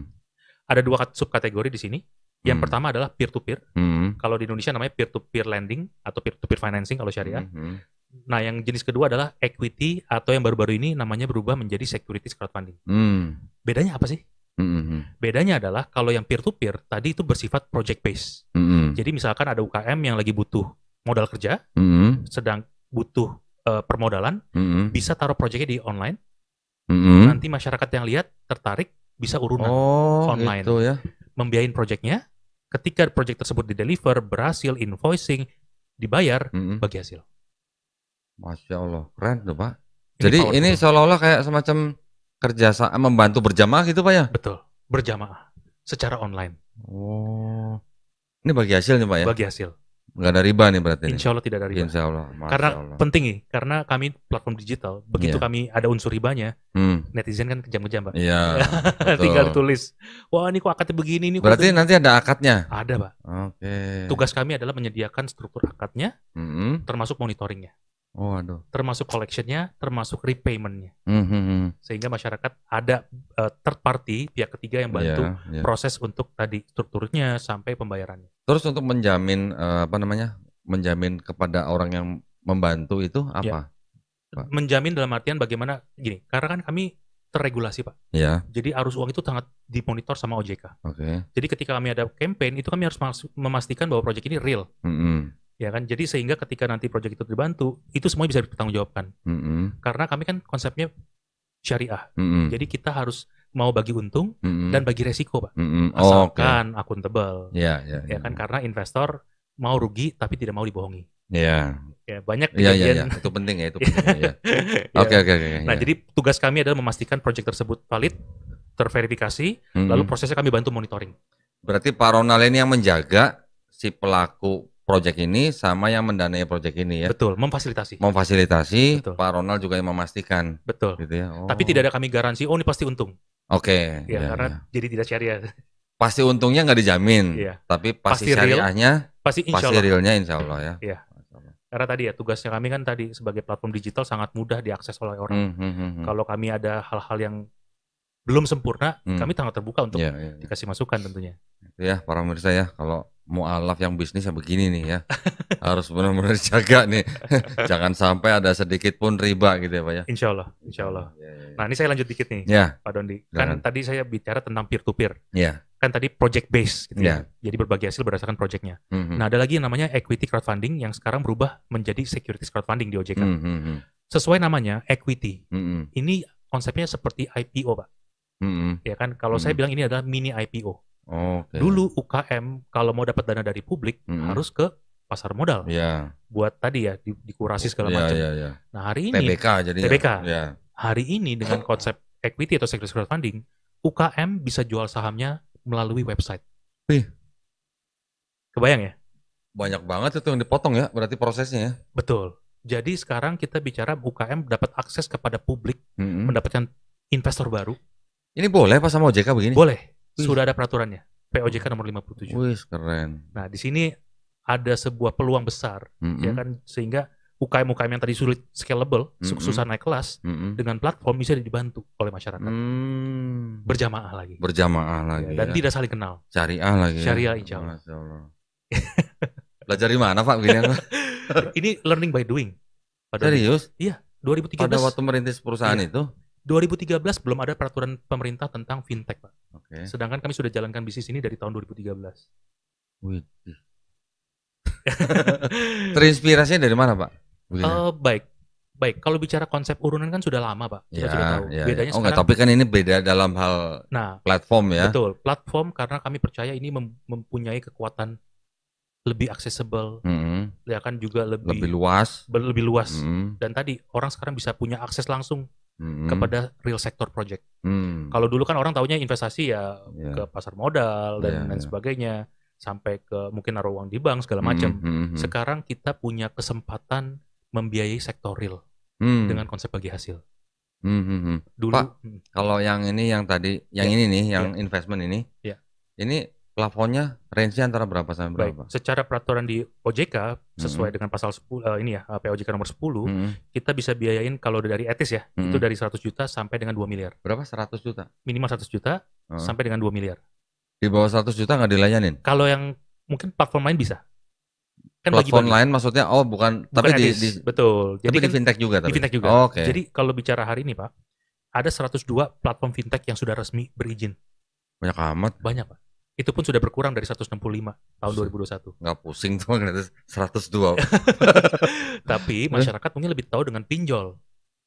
Ada dua subkategori di sini. Yang hmm. pertama adalah peer to peer. Hmm. Kalau di Indonesia namanya peer to peer lending atau peer to peer financing kalau syariah. Hmm. Nah, yang jenis kedua adalah equity atau yang baru-baru ini namanya berubah menjadi securities crowdfunding. Hmm. Bedanya apa sih? hmm, hmm, hmm. Bedanya adalah kalau yang peer to peer tadi itu bersifat project based. hmm, hmm. Jadi misalkan ada UKM yang lagi butuh modal kerja, hmm sedang butuh uh, permodalan, hmm bisa taruh projectnya di online. hmm Nanti masyarakat yang lihat tertarik bisa urunan oh, online, gitu ya. membiayain projectnya. Ketika project tersebut di deliver berhasil invoicing, dibayar, hmm bagi hasil. Masya Allah, keren tuh Pak. Ini Jadi ini seolah-olah kayak semacam kerja membantu berjamaah gitu Pak ya? Betul, berjamaah secara online. Oh, ini bagi hasilnya Pak ya? Bagi hasil. Enggak ada riba nih berarti. Insya Allah ini. tidak ada riba. Insya Allah. Masya karena Allah. penting nih, karena kami platform digital, begitu yeah. kami ada unsur ribanya, hmm. netizen kan kejam-kejam Pak. Iya. Yeah, (laughs) Tinggal ditulis, wah ini kok akadnya begini, ini Berarti kok nanti ada akadnya? Ada Pak. Oke. Okay. Tugas kami adalah menyediakan struktur akadnya, mm -hmm. termasuk monitoringnya. Oh, aduh. Termasuk collectionnya, termasuk repaymentnya. Mm-hmm. Sehingga masyarakat ada uh, third party, pihak ketiga yang bantu yeah, yeah. proses untuk tadi strukturnya sampai pembayarannya. Terus untuk menjamin uh, apa namanya, menjamin kepada orang yang membantu itu apa? Yeah. Menjamin dalam artian bagaimana gini, karena kan kami terregulasi pak. Ya. Jadi arus uang itu sangat dimonitor sama OJK. Oke. Okay. Jadi ketika kami ada campaign itu kami harus memastikan bahwa proyek ini real. Mm -hmm. hmm ya kan jadi sehingga ketika nanti proyek itu dibantu itu semua bisa dipertanggungjawabkan mm -hmm. karena kami kan konsepnya syariah mm -hmm. jadi kita harus mau bagi untung mm -hmm. dan bagi resiko pak mm -hmm. oh, asalkan okay. akuntabel yeah, yeah, ya yeah. Ya ya. kan karena investor mau rugi tapi tidak mau dibohongi ya yeah. ya banyak ya, kejadian yeah, yeah, yeah. itu penting ya itu (laughs) oke oke oke nah yeah. jadi tugas kami adalah memastikan proyek tersebut valid terverifikasi mm -hmm. lalu prosesnya kami bantu monitoring berarti Pak Ronald ini yang menjaga si pelaku proyek ini sama yang mendanai proyek ini ya. Betul, memfasilitasi. Memfasilitasi, Betul. Pak Ronald juga yang memastikan. Betul. Gitu ya. Oh. Tapi tidak ada kami garansi, oh ini pasti untung. Oke. Okay, ya, ya, karena ya. jadi tidak syariah. Pasti untungnya nggak dijamin, ya. tapi pasti, pasti syariahnya, real, pasti, insya pasti realnya insya Allah ya. ya. Karena tadi ya tugasnya kami kan tadi sebagai platform digital sangat mudah diakses oleh orang. Hmm, hmm, hmm, hmm. Kalau kami ada hal-hal yang belum sempurna, hmm. kami sangat terbuka untuk ya, ya, ya. dikasih masukan tentunya. Itu ya para pemirsa ya kalau mau alaf yang bisnis ya begini nih ya (laughs) harus benar-benar jaga nih (laughs) jangan sampai ada sedikit pun riba gitu ya pak ya insya Allah insya Allah ya, ya, ya. nah ini saya lanjut dikit nih ya. pak Dondi kan tadi saya bicara tentang peer to peer ya. kan tadi project base gitu ya. ya. jadi berbagai hasil berdasarkan projectnya mm -hmm. nah ada lagi yang namanya equity crowdfunding yang sekarang berubah menjadi securities crowdfunding di OJK mm -hmm. sesuai namanya equity mm -hmm. ini konsepnya seperti IPO pak mm -hmm. ya kan kalau mm -hmm. saya mhm. bilang ini adalah mini IPO Okay. Dulu UKM kalau mau dapat dana dari publik hmm. harus ke pasar modal. Yeah. Buat tadi ya di, dikurasi segala yeah, macam. Yeah, yeah. Nah, hari ini TBK jadi TBK. Yeah. Hari ini dengan konsep equity atau securities crowdfunding, UKM bisa jual sahamnya melalui website. Wih. Kebayang ya? Banyak banget itu yang dipotong ya, berarti prosesnya ya. Betul. Jadi sekarang kita bicara UKM dapat akses kepada publik, mm -hmm. mendapatkan investor baru. Ini boleh pas sama OJK begini? Boleh sudah ada peraturannya. POJK nomor 57. Wih, keren. Nah, di sini ada sebuah peluang besar mm -hmm. ya kan sehingga UKM-UKM yang tadi sulit scalable, mm -hmm. susah naik kelas mm -hmm. dengan platform bisa dibantu oleh masyarakat. Mm. Berjamaah lagi. Berjamaah ya, lagi. Ya, dan ya. tidak saling kenal. Syariah lagi. Ya. Syariah ya. insya Allah. (laughs) Belajar di mana Pak Ini learning by doing. Pada Serius? Iya, 2013. Pada waktu merintis perusahaan iya. itu? 2013 belum ada peraturan pemerintah tentang fintech, Pak. Okay. Sedangkan kami sudah jalankan bisnis ini dari tahun 2013. (laughs) Terinspirasinya dari mana, Pak? Uh, baik. Baik, kalau bicara konsep urunan kan sudah lama, Pak. Kita ya, sudah tahu. Ya, ya, Bedanya oh, sekarang, tapi kan ini beda dalam hal nah, platform ya. Betul, platform karena kami percaya ini mem mempunyai kekuatan lebih aksesibel, mm -hmm. ya kan juga lebih lebih luas, lebih luas. Mm -hmm. Dan tadi orang sekarang bisa punya akses langsung hmm. kepada real sector project. Hmm. Kalau dulu kan orang taunya investasi ya yeah. ke pasar modal dan yeah, lain yeah. sebagainya sampai ke mungkin naruh uang di bank segala macam. Mm hmm, mm-hmm. Sekarang kita punya kesempatan membiayai sektor real hmm. dengan konsep bagi hasil. Mm hmm, Dulu Pak, mm. kalau yang ini yang tadi, yang yeah. ini nih, yang yeah. investment ini, yeah. ini plafonnya range-nya antara berapa sampai berapa? Baik. Secara peraturan di OJK sesuai -hmm. dengan pasal 10 uh, eh, ini ya POJK nomor 10, -hmm. kita bisa biayain kalau dari etis ya, -hmm. itu mhm. dari 100 juta sampai dengan 2 miliar. Berapa 100 juta? Minimal 100 juta hmm. sampai dengan 2 miliar. Di bawah 100 juta nggak dilayanin? Kalau yang mungkin platform lain bisa. Kan platform lain maksudnya oh bukan, bukan tapi etis, di, di betul. Jadi tapi kan, di fintech juga tapi. Di fintech juga. Oh, okay. Jadi kalau bicara hari ini, Pak, ada 102 platform fintech yang sudah resmi berizin. Banyak amat. Banyak, Pak itu pun sudah berkurang dari 165 tahun 2021. Nggak pusing (laughs) tuh (laughs) 102. Tapi masyarakat mungkin lebih tahu dengan pinjol.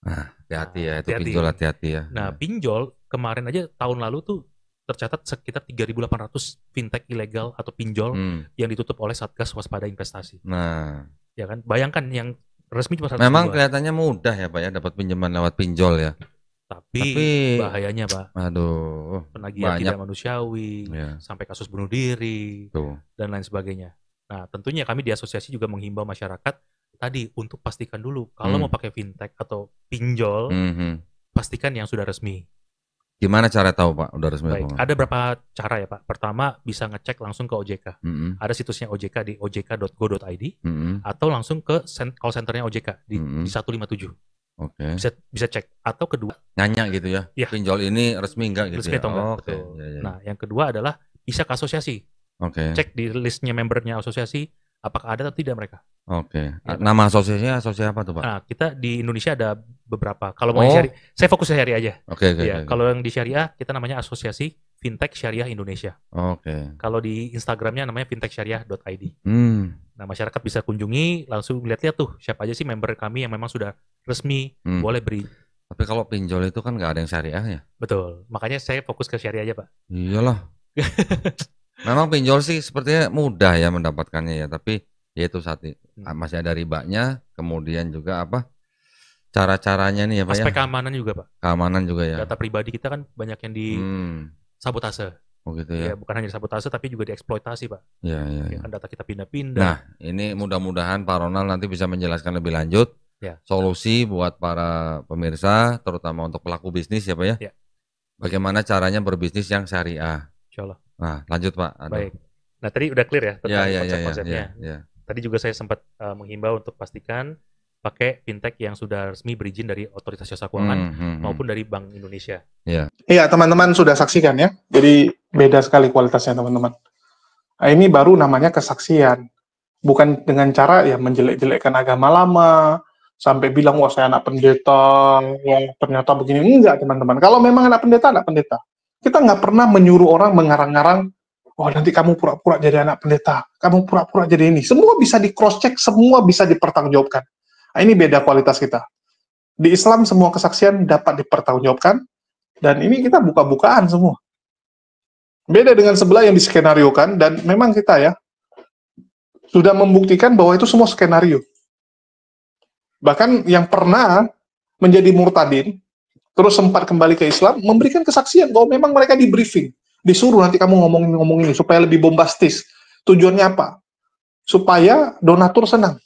Nah, hati-hati ya, itu hati -hati. pinjol hati-hati ya. Nah, iya. pinjol kemarin aja tahun lalu tuh tercatat sekitar 3.800 fintech ilegal atau pinjol hmm. yang ditutup oleh Satgas Waspada Investasi. Nah, ya kan, bayangkan yang resmi cuma satu. Memang kelihatannya mudah ya, Pak ya, dapat pinjaman lewat pinjol ya. Tapi, Tapi bahayanya pak, aduh, penagihan banyak. tidak manusiawi, ya. sampai kasus bunuh diri Tuh. dan lain sebagainya. Nah tentunya kami di asosiasi juga menghimbau masyarakat tadi untuk pastikan dulu kalau hmm. mau pakai fintech atau pinjol, hmm. pastikan yang sudah resmi. Gimana cara tahu Pak sudah resmi? Baik. Ada berapa cara ya Pak. Pertama bisa ngecek langsung ke OJK. -hmm. Ada situsnya OJK di ojk.go.id -hmm. atau langsung ke call centernya OJK di, mm -hmm. di 157. Oke. Okay. Bisa bisa cek atau kedua nanya gitu ya. ya. Pinjol ini resmi enggak gitu resmi ya. oh, okay. Ya, ya. Nah, yang kedua adalah bisa ke asosiasi. Oke. Okay. Cek di listnya membernya asosiasi apakah ada atau tidak mereka. Oke. Okay. Ya. Nama asosiasinya asosiasi apa tuh, Pak? Nah, kita di Indonesia ada beberapa. Kalau mau oh. saya fokus syariah aja. Oke, okay, okay, ya, okay, Kalau yang di syariah kita namanya asosiasi fintech syariah Indonesia. Oke. Okay. Kalau di Instagramnya namanya fintechsyariah.id. Hmm. Nah masyarakat bisa kunjungi langsung lihat-lihat tuh siapa aja sih member kami yang memang sudah resmi hmm. boleh beri. Tapi kalau pinjol itu kan nggak ada yang syariah ya? Betul. Makanya saya fokus ke syariah aja pak. Iyalah. (laughs) memang pinjol sih sepertinya mudah ya mendapatkannya ya. Tapi ya itu saat hmm. masih ada ribanya. Kemudian juga apa? cara-caranya nih ya Pak ya. Aspek ya? keamanan juga Pak. Keamanan juga ya. Data pribadi kita kan banyak yang di hmm sabotase. Oh gitu ya. ya. Bukan hanya sabotase tapi juga dieksploitasi, Pak. Iya, iya. Ya. Kan data kita pindah-pindah. Nah, ini mudah-mudahan Pak Ronald nanti bisa menjelaskan lebih lanjut ya. solusi buat para pemirsa terutama untuk pelaku bisnis ya, Pak ya. ya. Bagaimana caranya berbisnis yang syariah? Allah. Nah, lanjut Pak. Aduh. Baik. Nah, tadi udah clear ya tentang ya, ya, konsep-konsepnya. Ya, ya, ya. Tadi juga saya sempat uh, menghimbau untuk pastikan pakai fintech yang sudah resmi berizin dari otoritas jasa keuangan hmm, hmm, hmm. maupun dari Bank Indonesia. Iya, yeah. teman-teman sudah saksikan ya. Jadi beda sekali kualitasnya teman-teman. Nah, ini baru namanya kesaksian. Bukan dengan cara ya menjelek-jelekkan agama lama, sampai bilang wah saya anak pendeta, yang ternyata begini. Enggak teman-teman. Kalau memang anak pendeta, anak pendeta. Kita nggak pernah menyuruh orang mengarang-arang wah oh, nanti kamu pura-pura jadi anak pendeta, kamu pura-pura jadi ini. Semua bisa di cross check, semua bisa dipertanggungjawabkan. Nah, ini beda kualitas kita. Di Islam semua kesaksian dapat dipertanggungjawabkan dan ini kita buka-bukaan semua. Beda dengan sebelah yang diskenariokan dan memang kita ya sudah membuktikan bahwa itu semua skenario. Bahkan yang pernah menjadi murtadin terus sempat kembali ke Islam memberikan kesaksian bahwa memang mereka di briefing, disuruh nanti kamu ngomongin ngomong ini supaya lebih bombastis. Tujuannya apa? Supaya donatur senang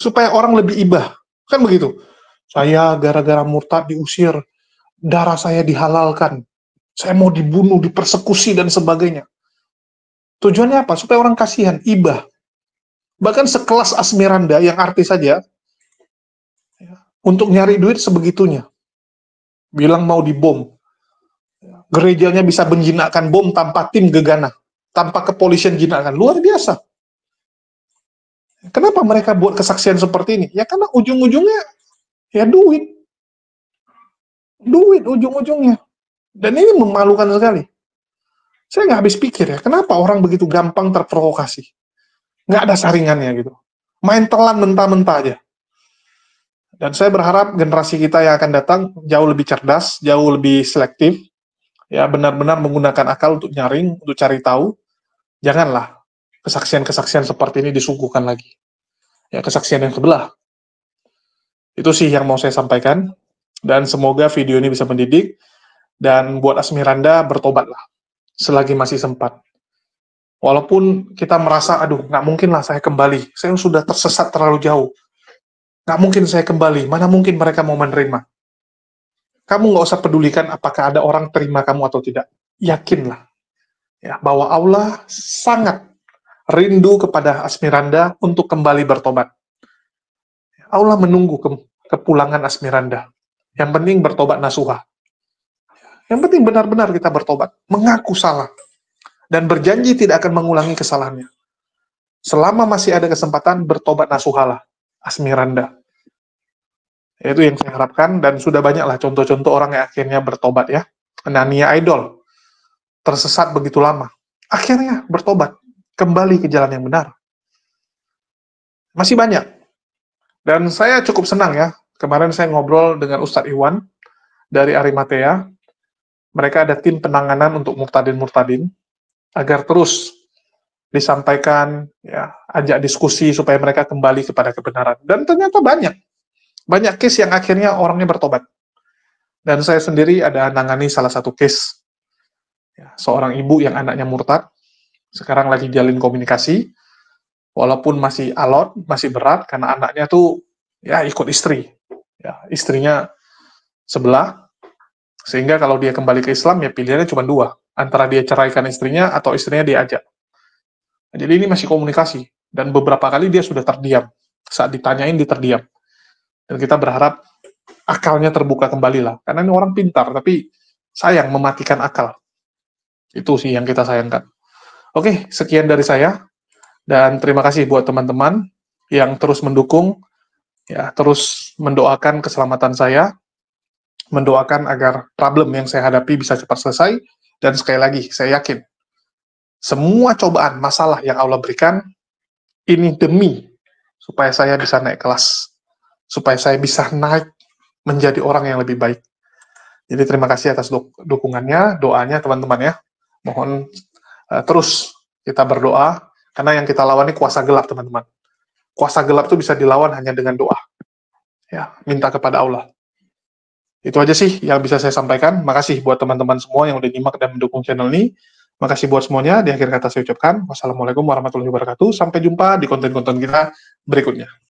supaya orang lebih ibah. Kan begitu. Saya gara-gara murtad diusir, darah saya dihalalkan, saya mau dibunuh, dipersekusi, dan sebagainya. Tujuannya apa? Supaya orang kasihan, ibah. Bahkan sekelas Asmiranda yang artis saja, ya, untuk nyari duit sebegitunya. Bilang mau dibom. Ya, gerejanya bisa menjinakkan bom tanpa tim gegana, tanpa kepolisian jinakan. Luar biasa. Kenapa mereka buat kesaksian seperti ini? Ya karena ujung-ujungnya ya duit. Duit ujung-ujungnya. Dan ini memalukan sekali. Saya nggak habis pikir ya, kenapa orang begitu gampang terprovokasi? Nggak ada saringannya gitu. Main telan mentah-mentah aja. Dan saya berharap generasi kita yang akan datang jauh lebih cerdas, jauh lebih selektif, ya benar-benar menggunakan akal untuk nyaring, untuk cari tahu. Janganlah kesaksian-kesaksian seperti ini disuguhkan lagi. Ya, kesaksian yang sebelah. Itu sih yang mau saya sampaikan. Dan semoga video ini bisa mendidik dan buat Asmiranda bertobatlah selagi masih sempat. Walaupun kita merasa, aduh, nggak mungkin lah saya kembali. Saya sudah tersesat terlalu jauh. Nggak mungkin saya kembali. Mana mungkin mereka mau menerima. Kamu nggak usah pedulikan apakah ada orang terima kamu atau tidak. Yakinlah. Ya, bahwa Allah sangat rindu kepada Asmiranda untuk kembali bertobat. Allah menunggu ke kepulangan Asmiranda. Yang penting bertobat nasuha. Yang penting benar-benar kita bertobat, mengaku salah, dan berjanji tidak akan mengulangi kesalahannya. Selama masih ada kesempatan, bertobat nasuhalah, Asmiranda. Itu yang saya harapkan, dan sudah banyaklah contoh-contoh orang yang akhirnya bertobat ya. Nania Idol, tersesat begitu lama. Akhirnya bertobat kembali ke jalan yang benar. Masih banyak. Dan saya cukup senang ya, kemarin saya ngobrol dengan Ustadz Iwan dari Arimatea. Mereka ada tim penanganan untuk murtadin-murtadin agar terus disampaikan, ya, ajak diskusi supaya mereka kembali kepada kebenaran. Dan ternyata banyak, banyak case yang akhirnya orangnya bertobat. Dan saya sendiri ada nangani salah satu case, ya, seorang ibu yang anaknya murtad, sekarang lagi jalin komunikasi, walaupun masih alot, masih berat karena anaknya tuh ya ikut istri, ya istrinya sebelah, sehingga kalau dia kembali ke Islam ya pilihannya cuma dua, antara dia ceraikan istrinya atau istrinya diajak. Jadi ini masih komunikasi dan beberapa kali dia sudah terdiam saat ditanyain dia terdiam dan kita berharap akalnya terbuka kembali lah karena ini orang pintar tapi sayang mematikan akal itu sih yang kita sayangkan. Oke, sekian dari saya. Dan terima kasih buat teman-teman yang terus mendukung, ya terus mendoakan keselamatan saya, mendoakan agar problem yang saya hadapi bisa cepat selesai. Dan sekali lagi, saya yakin semua cobaan masalah yang Allah berikan ini demi supaya saya bisa naik kelas, supaya saya bisa naik menjadi orang yang lebih baik. Jadi terima kasih atas dukungannya, doanya teman-teman ya. Mohon Eh, terus kita berdoa karena yang kita lawan ini kuasa gelap teman-teman kuasa gelap itu bisa dilawan hanya dengan doa ya minta kepada Allah itu aja sih yang bisa saya sampaikan makasih buat teman-teman semua yang udah nyimak dan mendukung channel ini makasih buat semuanya di akhir kata saya ucapkan wassalamualaikum warahmatullahi wabarakatuh sampai jumpa di konten-konten kita berikutnya